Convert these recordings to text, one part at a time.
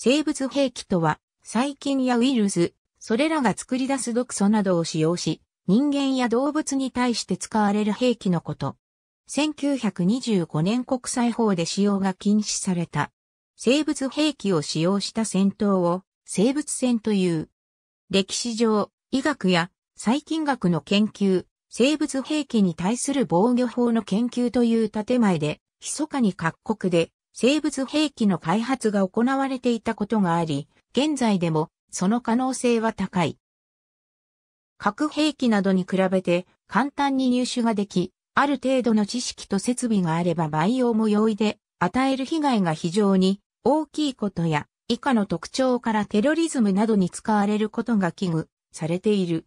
生物兵器とは、細菌やウイルス、それらが作り出す毒素などを使用し、人間や動物に対して使われる兵器のこと。1925年国際法で使用が禁止された。生物兵器を使用した戦闘を生物戦という。歴史上、医学や細菌学の研究、生物兵器に対する防御法の研究という建前で、密かに各国で生物兵器の開発が行われていたことがあり、現在でもその可能性は高い。核兵器などに比べて簡単に入手ができ、ある程度の知識と設備があれば培養も容易で、与える被害が非常に大きいことや、以下の特徴からテロリズムなどに使われることが危惧されている。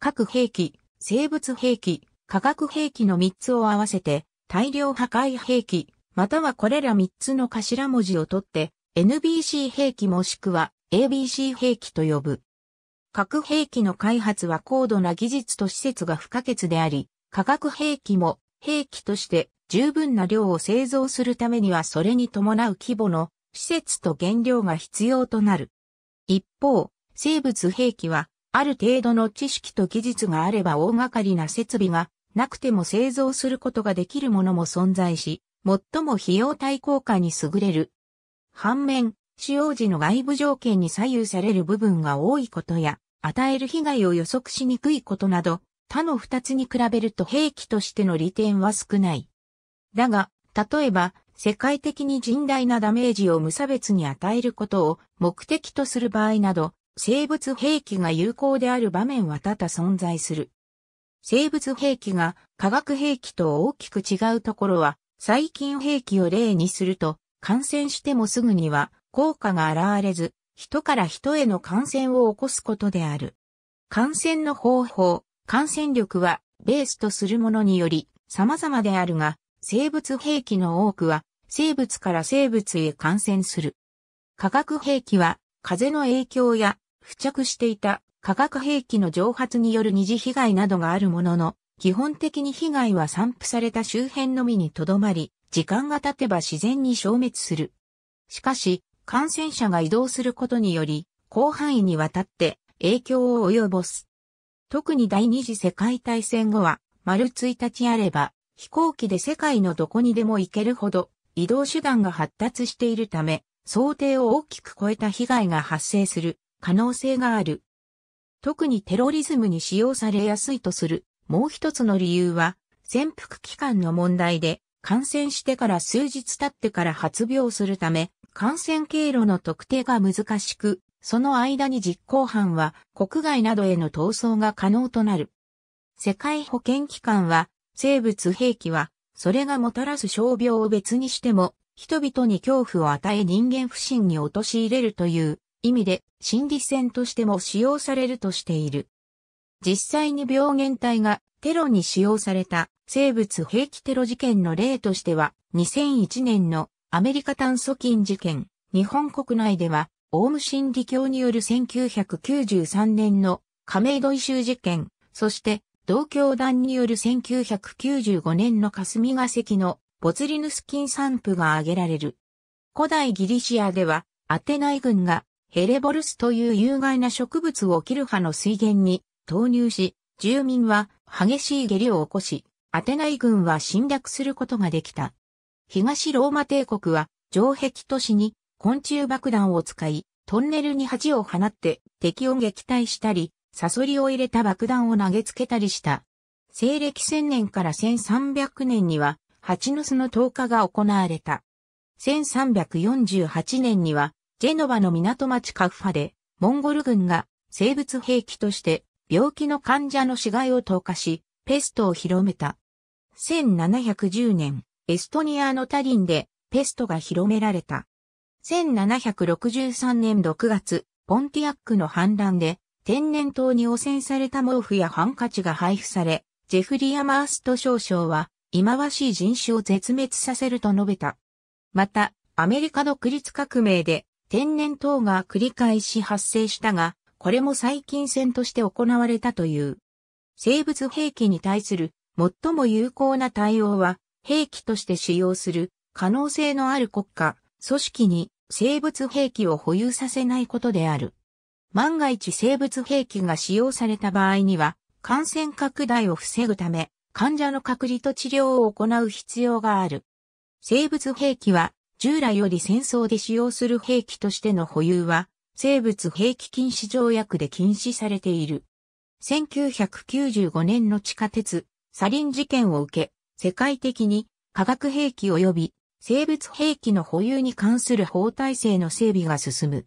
核兵器、生物兵器、化学兵器の3つを合わせて大量破壊兵器、またはこれら3つの頭文字を取って NBC 兵器もしくは ABC 兵器と呼ぶ。核兵器の開発は高度な技術と施設が不可欠であり、化学兵器も兵器として十分な量を製造するためにはそれに伴う規模の施設と原料が必要となる。一方、生物兵器はある程度の知識と技術があれば大掛かりな設備がなくても製造することができるものも存在し、最も費用対効果に優れる。反面、使用時の外部条件に左右される部分が多いことや、与える被害を予測しにくいことなど、他の二つに比べると兵器としての利点は少ない。だが、例えば、世界的に甚大なダメージを無差別に与えることを目的とする場合など、生物兵器が有効である場面は多々存在する。生物兵器が化学兵器と大きく違うところは、細菌兵器を例にすると、感染してもすぐには効果が現れず、人から人への感染を起こすことである。感染の方法、感染力はベースとするものにより様々であるが、生物兵器の多くは生物から生物へ感染する。化学兵器は風の影響や付着していた化学兵器の蒸発による二次被害などがあるものの、基本的に被害は散布された周辺のみにとどまり、時間が経てば自然に消滅する。しかし、感染者が移動することにより、広範囲にわたって影響を及ぼす。特に第二次世界大戦後は、丸1日あれば、飛行機で世界のどこにでも行けるほど、移動手段が発達しているため、想定を大きく超えた被害が発生する可能性がある。特にテロリズムに使用されやすいとするもう一つの理由は、潜伏期間の問題で、感染してから数日経ってから発病するため、感染経路の特定が難しく、その間に実行犯は国外などへの逃走が可能となる。世界保健機関は、生物兵器は、それがもたらす傷病を別にしても、人々に恐怖を与え人間不信に陥れるという意味で、心理戦としても使用されるとしている。実際に病原体がテロに使用された生物兵器テロ事件の例としては、2001年のアメリカ炭疽菌事件、日本国内では、オウム真理教による1993年の亀戸異臭事件、そして同教団による1995年の霞が関のボツリヌス菌散布が挙げられる。古代ギリシアでは、アテナイ軍がヘレボルスという有害な植物をキルハの水源に投入し、住民は激しい下痢を起こし、アテナイ軍は侵略することができた。東ローマ帝国は城壁都市に昆虫爆弾を使い、トンネルに鉢を放って敵を撃退したり、サソリを入れた爆弾を投げつけたりした。西暦1000年から1300年には、蜂の巣の投下が行われた。1348年には、ジェノバの港町カフファで、モンゴル軍が生物兵器として病気の患者の死骸を投下し、ペストを広めた。1710年、エストニアのタリンでペストが広められた。1763年6月、ポンティアックの反乱で天然痘に汚染された毛布やハンカチが配布され、ジェフリー・アマースト少将は、忌まわしい人種を絶滅させると述べた。また、アメリカ独立革命で天然痘が繰り返し発生したが、これも細菌戦として行われたという。生物兵器に対する最も有効な対応は、兵器として使用する可能性のある国家、組織に生物兵器を保有させないことである。万が一生物兵器が使用された場合には、感染拡大を防ぐため、患者の隔離と治療を行う必要がある。生物兵器は、従来より戦争で使用する兵器としての保有は生物兵器禁止条約で禁止されている。1995年の地下鉄、サリン事件を受け、世界的に化学兵器及び生物兵器の保有に関する法体制の整備が進む。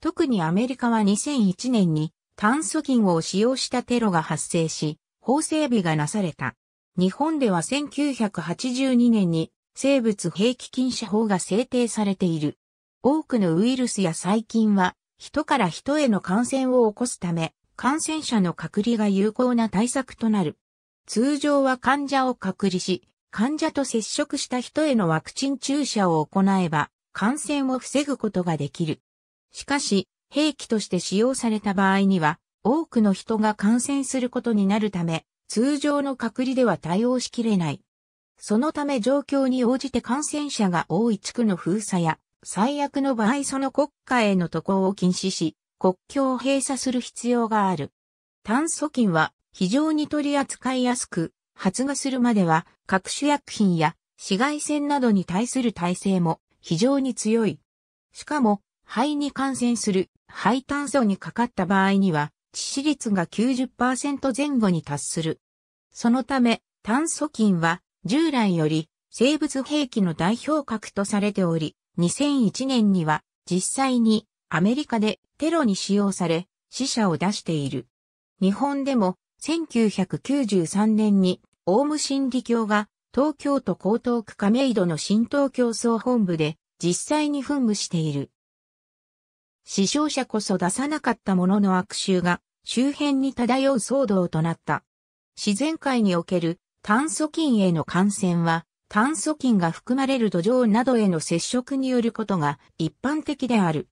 特にアメリカは2001年に炭素銀を使用したテロが発生し、法整備がなされた。日本では1982年に生物兵器禁止法が制定されている。多くのウイルスや細菌は人から人への感染を起こすため、感染者の隔離が有効な対策となる。通常は患者を隔離し、患者と接触した人へのワクチン注射を行えば、感染を防ぐことができる。しかし、兵器として使用された場合には、多くの人が感染することになるため、通常の隔離では対応しきれない。そのため状況に応じて感染者が多い地区の封鎖や最悪の場合その国家への渡航を禁止し、国境を閉鎖する必要がある。炭疽菌は非常に取り扱いやすく、発芽するまでは各種薬品や紫外線などに対する耐性も非常に強い。しかも、肺に感染する肺炭素にかかった場合には、致死率が90%前後に達する。そのため、炭疽菌は従来より生物兵器の代表格とされており、2001年には実際にアメリカでテロに使用され死者を出している。日本でも1993年にオウム真理教が東京都江東区亀戸の新東京総本部で実際に噴霧している。死傷者こそ出さなかったものの悪臭が周辺に漂う騒動となった。自然界における炭素菌への感染は炭素菌が含まれる土壌などへの接触によることが一般的である。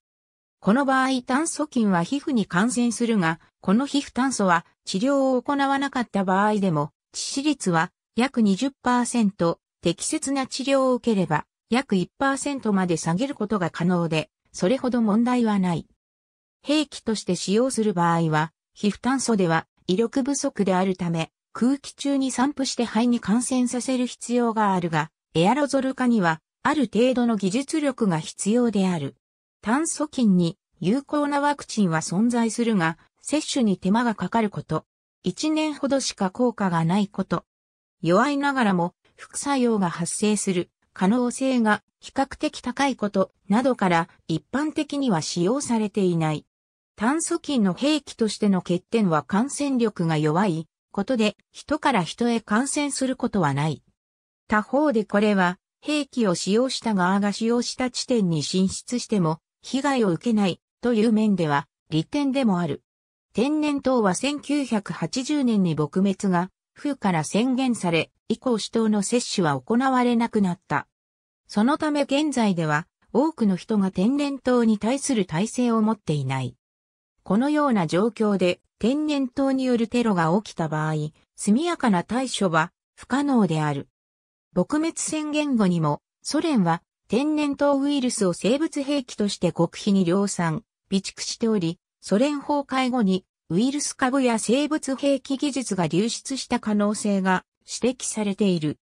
この場合炭素菌は皮膚に感染するが、この皮膚炭素は治療を行わなかった場合でも、致死率は約20%、適切な治療を受ければ約1%まで下げることが可能で、それほど問題はない。兵器として使用する場合は、皮膚炭素では威力不足であるため、空気中に散布して肺に感染させる必要があるが、エアロゾル化にはある程度の技術力が必要である。炭疽菌に有効なワクチンは存在するが、接種に手間がかかること。1年ほどしか効果がないこと。弱いながらも副作用が発生する可能性が比較的高いことなどから一般的には使用されていない。炭疽菌の兵器としての欠点は感染力が弱いことで、人から人へ感染することはない。他方でこれは、兵器を使用した側が使用した地点に進出しても、被害を受けないという面では、利点でもある。天然痘は1980年に撲滅が、府から宣言され、以降死闘の接種は行われなくなった。そのため現在では、多くの人が天然痘に対する耐性を持っていない。このような状況で、天然痘によるテロが起きた場合、速やかな対処は不可能である。撲滅宣言後にも、ソ連は天然痘ウイルスを生物兵器として国費に量産、備蓄しており、ソ連崩壊後にウイルス株や生物兵器技術が流出した可能性が指摘されている。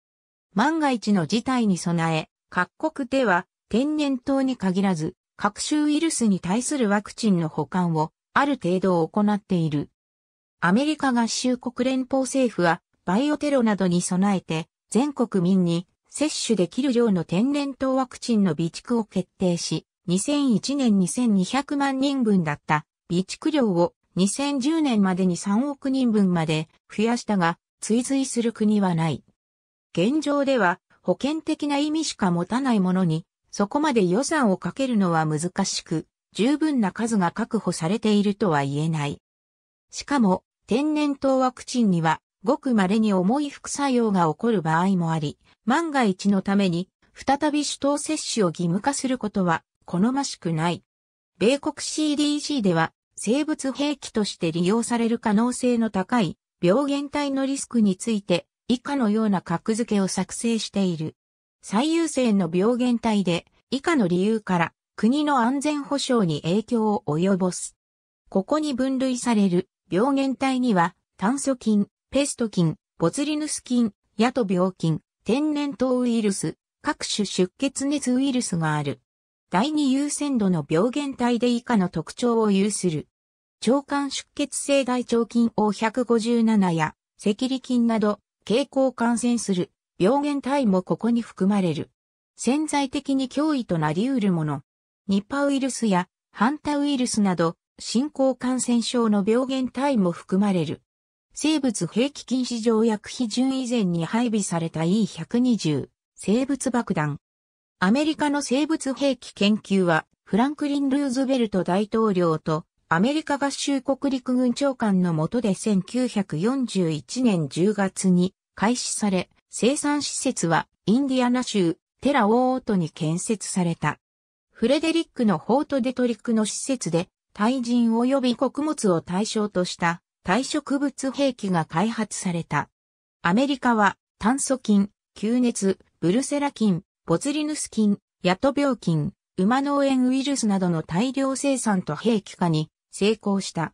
万が一の事態に備え、各国では天然痘に限らず、各種ウイルスに対するワクチンの保管をある程度行っている。アメリカ合衆国連邦政府は、バイオテロなどに備えて、全国民に接種できる量の天然痘ワクチンの備蓄を決定し、2001年2200万人分だった備蓄量を2010年までに3億人分まで増やしたが、追随する国はない。現状では保険的な意味しか持たないものに、そこまで予算をかけるのは難しく、十分な数が確保されているとは言えない。しかも、天然痘ワクチンには、ごく稀に重い副作用が起こる場合もあり、万が一のために、再び首都接種を義務化することは、好ましくない。米国 CDC では、生物兵器として利用される可能性の高い病原体のリスクについて以下のような格付けを作成している。最優先の病原体で以下の理由から国の安全保障に影響を及ぼす。ここに分類される病原体には炭素菌、ペスト菌、ボツリヌス菌、ヤト病菌、天然痘ウイルス、各種出血熱ウイルスがある。第二優先度の病原体で以下の特徴を有する。腸管出血性大腸菌 O157 や、赤痢菌など、傾向感染する病原体もここに含まれる。潜在的に脅威となり得るもの。ニパウイルスやハンタウイルスなど、新興感染症の病原体も含まれる。生物兵器禁止条約批准以前に配備された E120 生物爆弾。アメリカの生物兵器研究はフランクリン・ルーズベルト大統領とアメリカ合衆国陸軍長官の下で1941年10月に開始され、生産施設はインディアナ州テラオートに建設された。フレデリックのホートデトリックの施設で、対人及び穀物を対象とした対植物兵器が開発された。アメリカは炭素菌、吸熱、ブルセラ菌、ボツリヌス菌、ヤト病菌、馬脳炎ウイルスなどの大量生産と兵器化に成功した。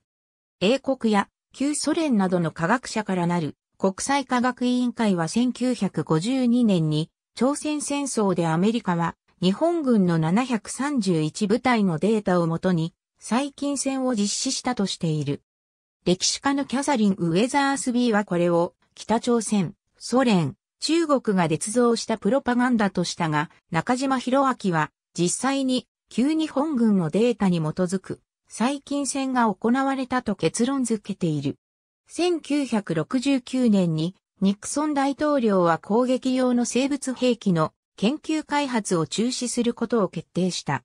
英国や旧ソ連などの科学者からなる国際科学委員会は1952年に朝鮮戦争でアメリカは日本軍の731部隊のデータをもとに、最近戦を実施したとしている。歴史家のキャサリン・ウェザースビーはこれを、北朝鮮、ソ連、中国が捏造したプロパガンダとしたが、中島博明は、実際に、旧日本軍のデータに基づく、最近戦が行われたと結論づけている。1969年に、ニクソン大統領は攻撃用の生物兵器の研究開発を中止することを決定した。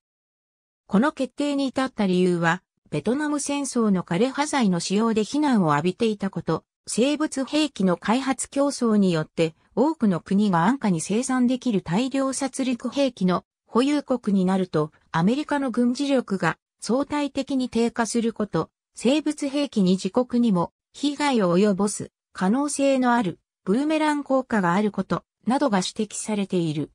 この決定に至った理由は、ベトナム戦争の枯れ葉剤の使用で非難を浴びていたこと、生物兵器の開発競争によって多くの国が安価に生産できる大量殺戮兵器の保有国になるとアメリカの軍事力が相対的に低下すること、生物兵器に自国にも被害を及ぼす可能性のあるブーメラン効果があることなどが指摘されている。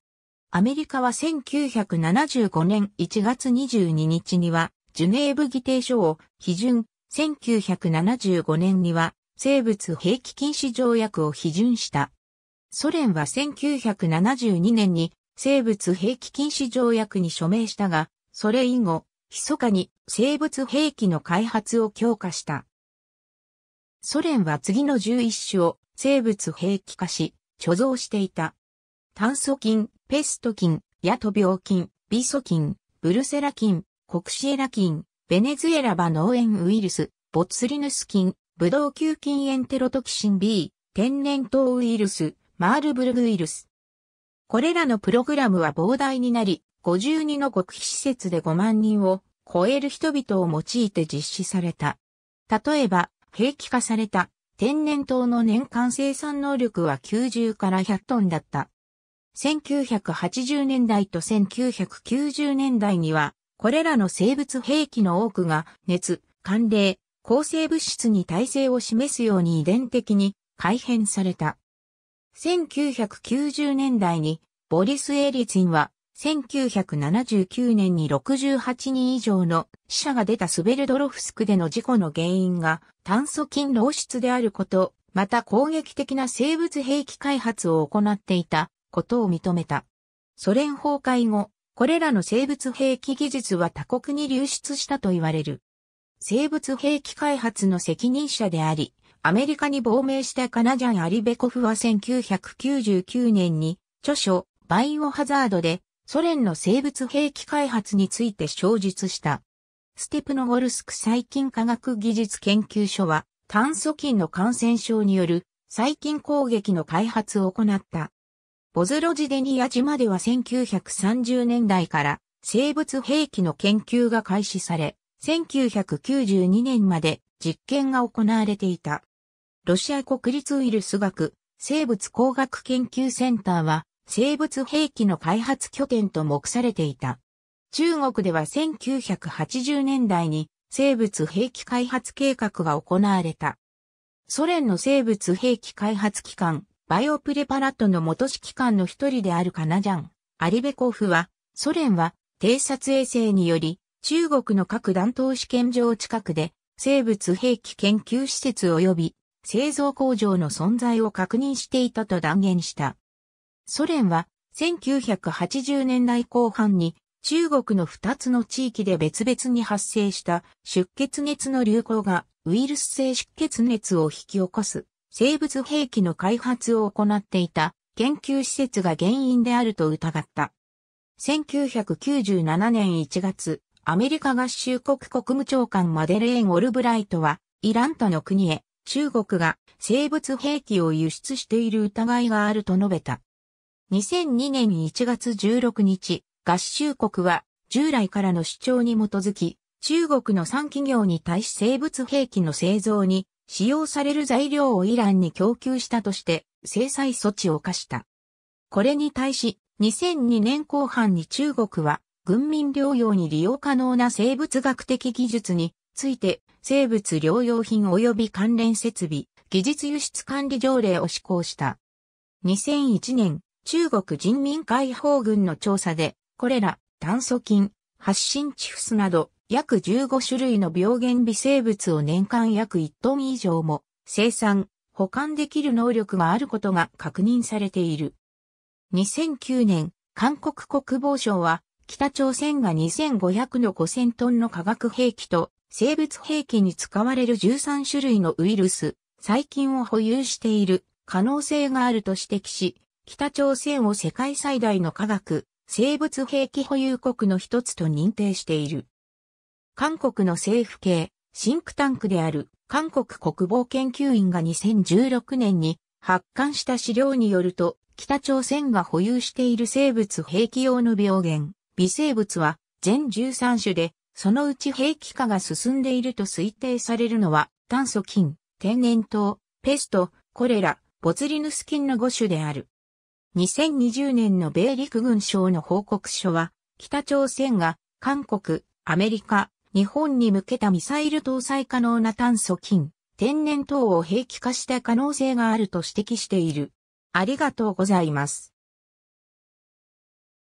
アメリカは1975年1月22日には、ジュネーブ議定書を批准、1975年には、生物兵器禁止条約を批准した。ソ連は1972年に生物兵器禁止条約に署名したが、それ以後、密かに生物兵器の開発を強化した。ソ連は次の11種を生物兵器化し、貯蔵していた。炭素菌、ペスト菌、ヤト病菌、ビソ菌、ブルセラ菌、コクシエラ菌、ベネズエラバ農園ウイルス、ボツリヌス菌、ブドウ球菌エンテロトキシン B、天然痘ウイルス、マールブルグウイルス。これらのプログラムは膨大になり、52の極秘施設で5万人を超える人々を用いて実施された。例えば、兵器化された天然痘の年間生産能力は90から100トンだった。1980年代と1990年代には、これらの生物兵器の多くが熱、寒冷、抗生物質に耐性を示すように遺伝的に改変された。1990年代にボリス・エリツィンは1979年に68人以上の死者が出たスベルドロフスクでの事故の原因が炭素菌漏出であること、また攻撃的な生物兵器開発を行っていたことを認めた。ソ連崩壊後、これらの生物兵器技術は他国に流出したと言われる。生物兵器開発の責任者であり、アメリカに亡命したカナジャン・アリベコフは1999年に著書バイオハザードでソ連の生物兵器開発について詳述した。ステプノゴルスク細菌科学技術研究所は炭疽菌の感染症による細菌攻撃の開発を行った。ボズロジデニア島では1930年代から生物兵器の研究が開始され、1992年まで実験が行われていた。ロシア国立ウイルス学生物工学研究センターは生物兵器の開発拠点と目されていた。中国では1980年代に生物兵器開発計画が行われた。ソ連の生物兵器開発機関バイオプレパラットの元指揮官の一人であるカナジャン、アリベコフは、ソ連は偵察衛星により、中国の各弾頭試験場近くで、生物兵器研究施設及び製造工場の存在を確認していたと断言した。ソ連は1980年代後半に中国の2つの地域で別々に発生した出血熱の流行がウイルス性出血熱を引き起こす生物兵器の開発を行っていた研究施設が原因であると疑った。1997年1月、アメリカ合衆国国務長官マデレーン・オルブライトは、イランとの国へ、中国が生物兵器を輸出している疑いがあると述べた。2002年1月16日、合衆国は従来からの主張に基づき、中国の3企業に対し生物兵器の製造に使用される材料をイランに供給したとして制裁措置を課した。これに対し、2002年後半に中国は、軍民療養に利用可能な生物学的技術について、生物療養品及び関連設備、技術輸出管理条例を施行した。2001年、中国人民解放軍の調査で、これら、炭素菌、発信チフスなど、約15種類の病原微生物を年間約1トン以上も生産、保管できる能力があることが確認されている。2009年、韓国国防省は、北朝鮮が2500の5000トンの化学兵器と生物兵器に使われる13種類のウイルス、細菌を保有している可能性があると指摘し、北朝鮮を世界最大の化学、生物兵器保有国の一つと認定している。韓国の政府系、シンクタンクである韓国国防研究院が2016年に発刊した資料によると、北朝鮮が保有している生物兵器用の病原、微生物は全13種で、そのうち兵器化が進んでいると推定されるのは、炭素菌、天然痘、ペスト、コレラ、ボツリヌス菌の5種である。2020年の米陸軍省の報告書は、北朝鮮が韓国、アメリカ、日本に向けたミサイル搭載可能な炭素金、天然痘を兵器化した可能性があると指摘している。ありがとうございます。